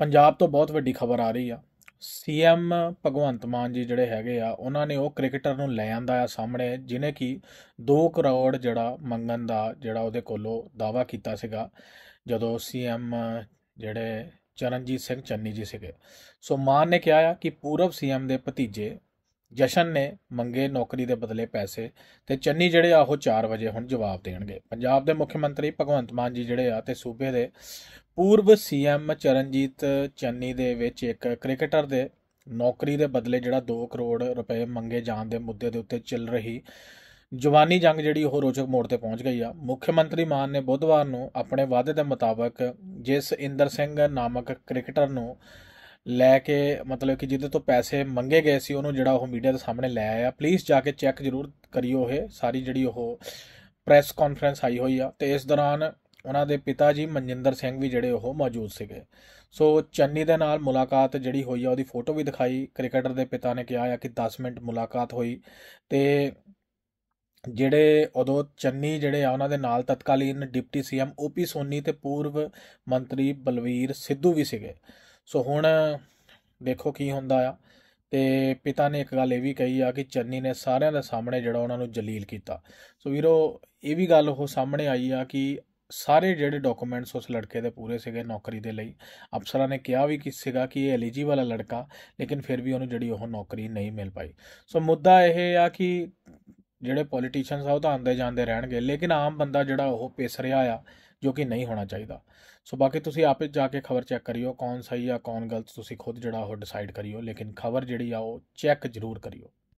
ਪੰਜਾਬ ਤੋਂ ਬਹੁਤ ਵੱਡੀ ਖਬਰ ਆ ਰਹੀ ਆ ਸੀਐਮ ਭਗਵੰਤ ਮਾਨ ਜੀ ਜਿਹੜੇ ਹੈਗੇ ਆ ਉਹਨਾਂ ਨੇ ਉਹ ਕ੍ਰਿਕਟਰ ਨੂੰ ਲੈ ਆਂਦਾ ਆ ਸਾਹਮਣੇ ਜਿਨੇ ਕਿ 2 ਕਰੋੜ ਜਿਹੜਾ ਮੰਗਣ ਦਾ ਜਿਹੜਾ ਉਹਦੇ ਕੋਲੋਂ ਦਾਵਾ ਕੀਤਾ ਸੀਗਾ ਜਦੋਂ ਸੀਐਮ ਜਿਹੜੇ ਚਰਨਜੀਤ ਸਿੰਘ ਚੰਨੀ ਜੀ ਸੀਗੇ ਸੋ ਮਾਨ ਨੇ ਕਿਹਾ ਆ ਕਿ ਪੂਰਬ ਸੀਐਮ ਦੇ ਭਤੀਜੇ ਜਸ਼ਨ ਨੇ ਮੰਗੇ ਨੌਕਰੀ ਦੇ ਬਦਲੇ ਪੈਸੇ ਤੇ ਚੰਨੀ ਜਿਹੜੇ ਆ ਉਹ 4 ਵਜੇ ਹੁਣ ਜਵਾਬ ਦੇਣਗੇ ਪੰਜਾਬ ਦੇ ਮੁੱਖ ਮੰਤਰੀ ਭਗਵੰਤ ਮਾਨ ਜੀ ਜਿਹੜੇ ਆ ਤੇ ਸੂਬੇ ਦੇ ਪੂਰਵ ਸੀਐਮ ਚਰਨਜੀਤ ਚੰਨੀ ਦੇ ਵਿੱਚ ਇੱਕ ਕ੍ਰਿਕਟਰ ਦੇ ਨੌਕਰੀ ਦੇ ਬਦਲੇ ਜਿਹੜਾ 2 ਕਰੋੜ ਰੁਪਏ ਮੰਗੇ ਜਾਣ ਦੇ ਮੁੱਦੇ ਦੇ ਉੱਤੇ ਚੱਲ ਰਹੀ ਜਵਾਨੀ ਜੰਗ ਜਿਹੜੀ ਉਹ ਰੋਚਕ ਮੋੜ ਤੇ ਪਹੁੰਚ ਗਈ ਆ ਮੁੱਖ ਮੰਤਰੀ ਮਾਨ ਨੇ ਬੁੱਧਵਾਰ ਨੂੰ ਆਪਣੇ ਵਾਅਦੇ ਦੇ ਮੁਤਾਬਕ ਜਿਸ ਇੰਦਰ ਸਿੰਘ ਨਾਮਕ ਕ੍ਰਿਕਟਰ ਨੂੰ ਲੈ ਕੇ ਮਤਲਬ ਕਿ ਜਿਹਦੇ ਤੋਂ ਪੈਸੇ ਮੰਗੇ ਗਏ ਸੀ ਉਹਨੂੰ ਜਿਹੜਾ ਉਹ ਮੀਡੀਆ ਦੇ ਸਾਹਮਣੇ ਲੈ ਆਇਆ ਪਲੀਜ਼ ਜਾ ਕੇ ਚੈੱਕ ਜ਼ਰੂਰ ਕਰਿਓ ਇਹ ਸਾਰੀ ਜਿਹੜੀ ਉਹ ਪ੍ਰੈਸ ਕਾਨਫਰੰਸ ਆਈ ਹੋਈ ਆ ਤੇ ਇਸ ਦੌਰਾਨ ਉਹਨਾਂ ਦੇ ਪਿਤਾ ਜੀ ਮਨਜਿੰਦਰ ਸਿੰਘ ਵੀ ਜਿਹੜੇ ਉਹ ਮੌਜੂਦ ਸੀਗੇ ਸੋ ਚੰਨੀ ਦੇ ਨਾਲ ਮੁਲਾਕਾਤ ਜਿਹੜੀ ਹੋਈ ਆ ਉਹਦੀ ਫੋਟੋ ਵੀ ਦਿਖਾਈ ਕ੍ਰਿਕਟਰ ਦੇ ਪਿਤਾ ਨੇ ਕਿਹਾ ਆ ਕਿ 10 ਮਿੰਟ ਮੁਲਾਕਾਤ ਹੋਈ ਤੇ ਜਿਹੜੇ ਉਦੋਂ ਚੰਨੀ ਜਿਹੜੇ ਆ ਉਹਨਾਂ ਦੇ ਨਾਲ ਤਤਕਾਲੀਨ ਡਿਪਟੀ ਸੀਐਮ ਓਪੀ ਸੋਨੀ ਤੇ ਪੂਰਵ ਮੰਤਰੀ ਬਲਵੀਰ ਸਿੱਧੂ ਵੀ ਸੀਗੇ ਸੋ ਹੁਣ ਦੇਖੋ ਕੀ ਹੁੰਦਾ ਆ ਤੇ ਪਿਤਾ ਨੇ ਇੱਕ ਗੱਲ ਇਹ ਵੀ ਕਹੀ ਆ ਕਿ ਚੰਨੀ ਨੇ ਸਾਰਿਆਂ ਦੇ ਸਾਹਮਣੇ ਜਿਹੜਾ ਉਹਨਾਂ ਨੂੰ ਜਲੀਲ ਕੀਤਾ ਸੋ ਵੀਰੋ ਇਹ ਵੀ ਗੱਲ ਉਹ ਸਾਹਮਣੇ ਆਈ ਆ ਕਿ ਸਾਰੇ ਜਿਹੜੇ ਡਾਕੂਮੈਂਟਸ ਉਸ ਲੜਕੇ ਦੇ ਪੂਰੇ ਸੀਗੇ ਨੌਕਰੀ ਦੇ ਲਈ ਅਫਸਰਾਂ ਨੇ ਕਿਹਾ ਵੀ ਕਿ ਸੀਗਾ ਕਿ ਇਹ ਐਲੀਜੀ ਵਾਲਾ ਲੜਕਾ ਲੇਕਿਨ ਫਿਰ ਵੀ ਉਹਨੂੰ ਜਿਹੜੀ ਉਹ ਨੌਕਰੀ ਨਹੀਂ ਮਿਲ ਪਾਈ ਸੋ ਮੁੱਦਾ ਇਹ ਆ ਕਿ ਜਿਹੜੇ ਪੋਲੀਟੀਸ਼ੀਅਨਸ ਆ ਉਹ ਤਾਂ ਆਂਦੇ ਜਾਂਦੇ ਰਹਿਣਗੇ ਲੇਕਿਨ ਆਮ ਬੰਦਾ ਜਿਹੜਾ ਉਹ ਪਿਸ ਰਿਹਾ ਆ ਜੋ ਕਿ ਨਹੀਂ ਹੋਣਾ ਚਾਹੀਦਾ ਸੋ ਬਾਕੀ ਤੁਸੀਂ ਆਪੇ ਜਾ ਕੇ ਖਬਰ ਚੈੱਕ ਕਰਿਓ ਕੌਣ ਸਹੀ ਆ ਕੌਣ ਗਲਤ ਤੁਸੀਂ ਖੁਦ ਜਿਹੜਾ ਉਹ ਡਿਸਾਈਡ ਕਰਿਓ ਲੇਕਿਨ ਖਬਰ ਜਿਹੜੀ ਆ ਉਹ ਚੈੱਕ ਜ਼ਰੂਰ ਕਰਿਓ